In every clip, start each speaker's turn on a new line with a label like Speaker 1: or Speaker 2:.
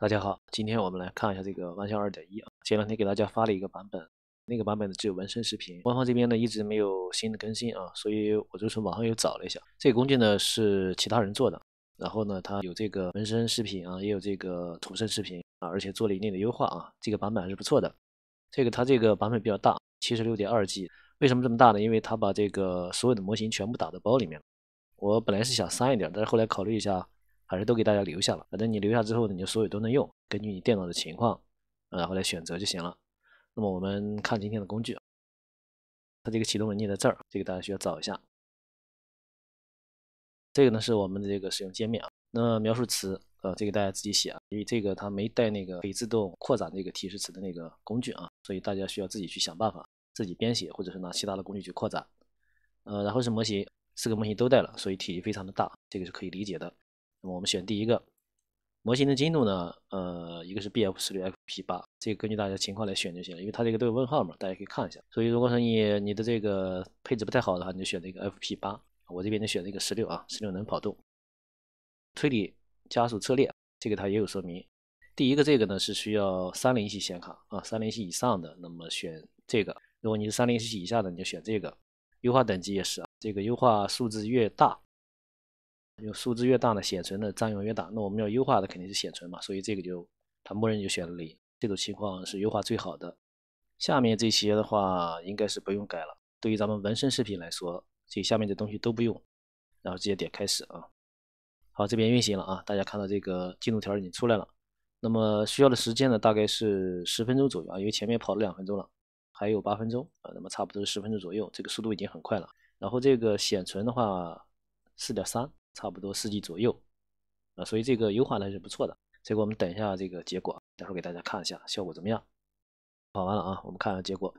Speaker 1: 大家好，今天我们来看一下这个万象二点一啊。前两天给大家发了一个版本，那个版本呢只有纹身视频，官方这边呢一直没有新的更新啊，所以我就从网上又找了一下。这个工具呢是其他人做的，然后呢它有这个纹身视频啊，也有这个涂身视频啊，而且做了一定的优化啊，这个版本还是不错的。这个它这个版本比较大，七十六点二 G，为什么这么大呢？因为它把这个所有的模型全部打到包里面。我本来是想删一点，但是后来考虑一下。还是都给大家留下了。反正你留下之后呢，你就所有都能用，根据你电脑的情况，然后来选择就行了。那么我们看今天的工具，它这个启动文件在这儿，这个大家需要找一下。这个呢是我们的这个使用界面啊。那描述词啊，这个大家自己写啊，因为这个它没带那个可以自动扩展这个提示词的那个工具啊，所以大家需要自己去想办法，自己编写或者是拿其他的工具去扩展。呃，然后是模型，四个模型都带了，所以体积非常的大，这个是可以理解的。那么我们选第一个模型的精度呢？呃，一个是 BF16、FP8，这个根据大家情况来选就行了，因为它这个都有问号嘛，大家可以看一下。所以如果说你你的这个配置不太好的话，你就选这个 FP8。我这边就选了一个16啊，16能跑动。推理加速策略，这个它也有说明。第一个这个呢是需要三零系显卡啊，三零系以上的，那么选这个。如果你是三零系以下的，你就选这个。优化等级也是啊，这个优化数字越大。用数字越大呢，显存的占用越大。那我们要优化的肯定是显存嘛，所以这个就它默认就选了零。这种情况是优化最好的。下面这些的话应该是不用改了。对于咱们纹身视频来说，这下面的东西都不用。然后直接点开始啊。好，这边运行了啊，大家看到这个进度条已经出来了。那么需要的时间呢，大概是十分钟左右啊，因为前面跑了两分钟了，还有八分钟啊，那么差不多十分钟左右，这个速度已经很快了。然后这个显存的话，四点三。差不多四 G 左右啊，所以这个优化还是不错的。这个我们等一下这个结果，待会儿给大家看一下效果怎么样。跑完了啊，我们看一下结果。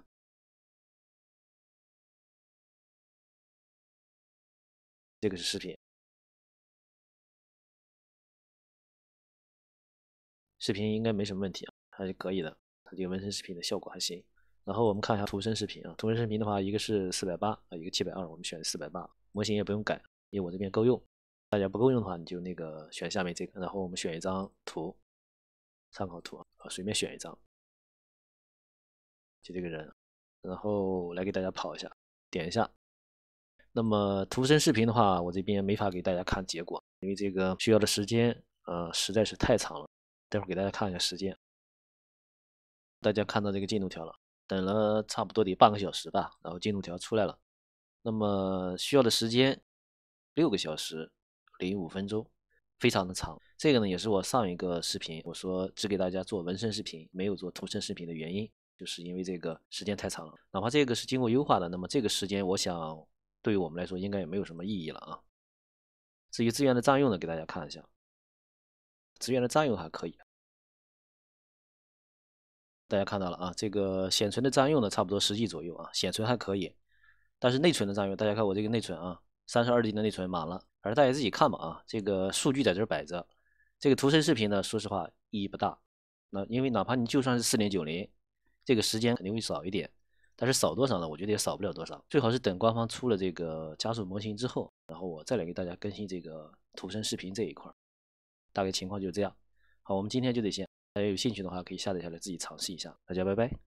Speaker 1: 这个是视频，视频应该没什么问题啊，还是可以的。它这个纹身视频的效果还行。然后我们看一下图身视频啊，图身视频的话，一个是四百八啊，一个七百二，我们选四百八，模型也不用改，因为我这边够用。大家不够用的话，你就那个选下面这个，然后我们选一张图，参考图啊，随便选一张，就这个人，然后来给大家跑一下，点一下。那么图生视频的话，我这边没法给大家看结果，因为这个需要的时间，呃，实在是太长了。待会儿给大家看一下时间，大家看到这个进度条了，等了差不多得半个小时吧，然后进度条出来了。那么需要的时间六个小时。零五分钟，非常的长。这个呢，也是我上一个视频我说只给大家做纹身视频，没有做图身视频的原因，就是因为这个时间太长了。哪怕这个是经过优化的，那么这个时间我想对于我们来说应该也没有什么意义了啊。至于资源的占用呢，给大家看一下，资源的占用还可以。大家看到了啊，这个显存的占用呢，差不多十 G 左右啊，显存还可以。但是内存的占用，大家看我这个内存啊。三十二 G 的内存满了，反正大家自己看吧。啊，这个数据在这儿摆着。这个图生视频呢，说实话意义不大。那因为哪怕你就算是四零九零，这个时间肯定会少一点，但是少多少呢？我觉得也少不了多少。最好是等官方出了这个加速模型之后，然后我再来给大家更新这个图生视频这一块。大概情况就这样。好，我们今天就这些。大家有兴趣的话，可以下载下来自己尝试一下。大家拜拜。